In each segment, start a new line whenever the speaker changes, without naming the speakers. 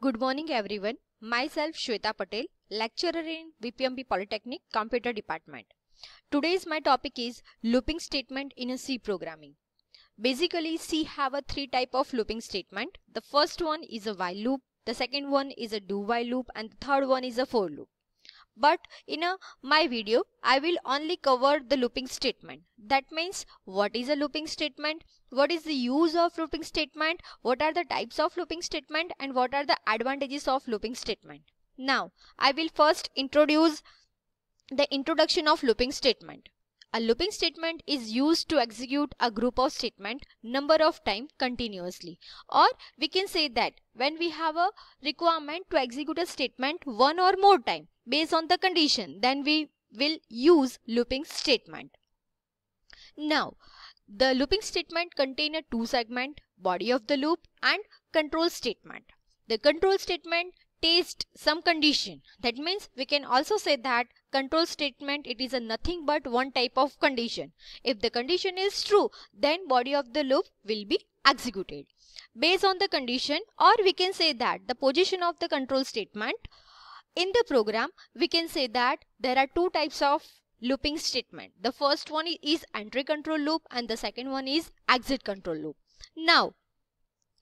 Good morning everyone. Myself Shweta Patel, lecturer in VPMB Polytechnic Computer Department. Today's my topic is looping statement in a C programming. Basically C have a three type of looping statement. The first one is a while loop, the second one is a do while loop and the third one is a for loop but in a, my video I will only cover the looping statement that means what is a looping statement what is the use of looping statement what are the types of looping statement and what are the advantages of looping statement now I will first introduce the introduction of looping statement a looping statement is used to execute a group of statement number of time continuously or we can say that when we have a requirement to execute a statement one or more time based on the condition then we will use looping statement. Now the looping statement contain a two segment body of the loop and control statement. The control statement taste some condition that means we can also say that control statement it is a nothing but one type of condition if the condition is true then body of the loop will be executed based on the condition or we can say that the position of the control statement in the program we can say that there are two types of looping statement the first one is entry control loop and the second one is exit control loop now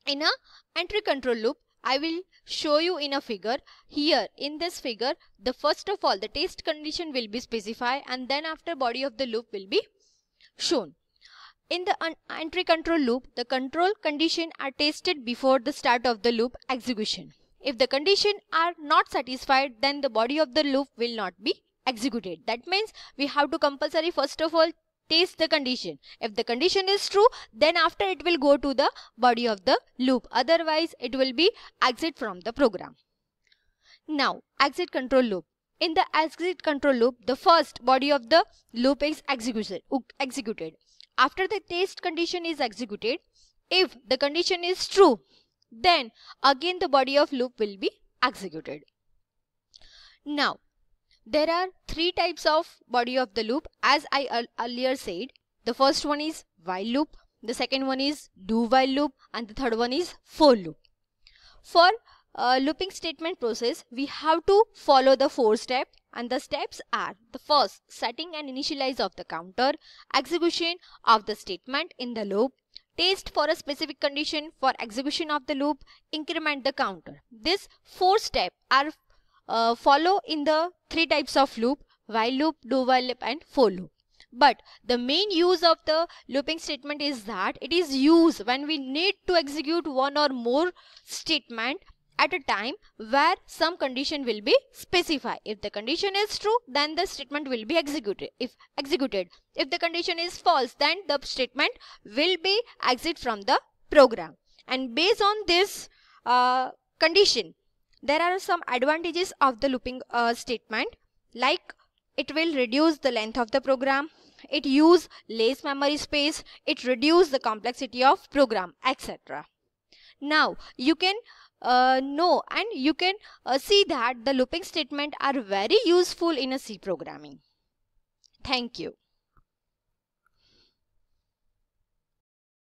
in a entry control loop I will show you in a figure. Here in this figure, the first of all the test condition will be specified and then after body of the loop will be shown. In the entry control loop, the control condition are tested before the start of the loop execution. If the condition are not satisfied, then the body of the loop will not be executed. That means we have to compulsory first of all test the condition. If the condition is true, then after it will go to the body of the loop. Otherwise, it will be exit from the program. Now, exit control loop. In the exit control loop, the first body of the loop is executed. After the test condition is executed, if the condition is true, then again the body of loop will be executed. Now, there are three types of body of the loop as I earlier said. The first one is while loop, the second one is do while loop and the third one is for loop. For uh, looping statement process, we have to follow the four steps, and the steps are the first setting and initialize of the counter, execution of the statement in the loop, test for a specific condition for execution of the loop, increment the counter. These four steps are uh, follow in the three types of loop while loop, do while loop and for loop. But the main use of the looping statement is that it is used when we need to execute one or more statement at a time where some condition will be specified. If the condition is true, then the statement will be executed. If executed, if the condition is false, then the statement will be exit from the program. And based on this uh, condition, there are some advantages of the looping uh, statement like it will reduce the length of the program, it use less memory space, it reduce the complexity of program, etc. Now, you can uh, know and you can uh, see that the looping statement are very useful in a C programming. Thank you.